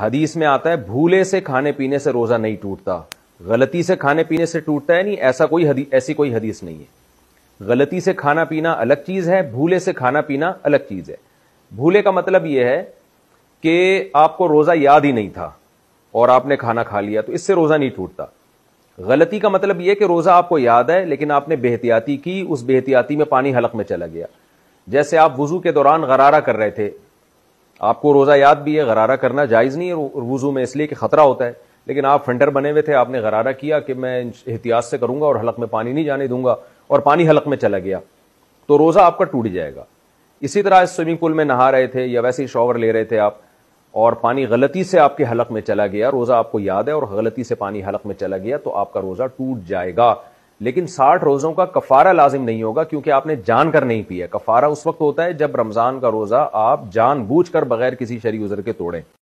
हदीस में आता है भूले से खाने पीने से रोजा नहीं टूटता गलती से खाने पीने से टूटता है नहीं ऐसा कोई हदी, ऐसी कोई हदीस नहीं है गलती से खाना पीना अलग चीज है भूले से खाना पीना अलग चीज है भूले का मतलब यह है कि आपको रोजा याद ही नहीं था और आपने खाना खा लिया तो इससे रोजा नहीं टूटता गलती का मतलब यह कि रोजा आपको याद है लेकिन आपने बेहतियाती की उस बेहतियाती में पानी हलक में चला गया जैसे आप वजू के दौरान गरारा कर रहे थे आपको रोजा याद भी है गरारा करना जायज नहीं है वजू में इसलिए कि खतरा होता है लेकिन आप फंडर बने हुए थे आपने गरारा किया कि मैं एहतियात से करूंगा और हलक में पानी नहीं जाने दूंगा और पानी हलक में चला गया तो रोजा आपका टूट जाएगा इसी तरह इस स्विमिंग पूल में नहा रहे थे या वैसे ही शॉवर ले रहे थे आप और पानी गलती से आपके हलक में चला गया रोजा आपको याद है और गलती से पानी हलक में चला गया तो आपका रोजा टूट जाएगा लेकिन साठ रोजों का कफारा लाजिम नहीं होगा क्योंकि आपने जान कर नहीं पिया कफारा उस वक्त होता है जब रमजान का रोजा आप जान बूझ कर बगैर किसी शरी उजर के तोड़ें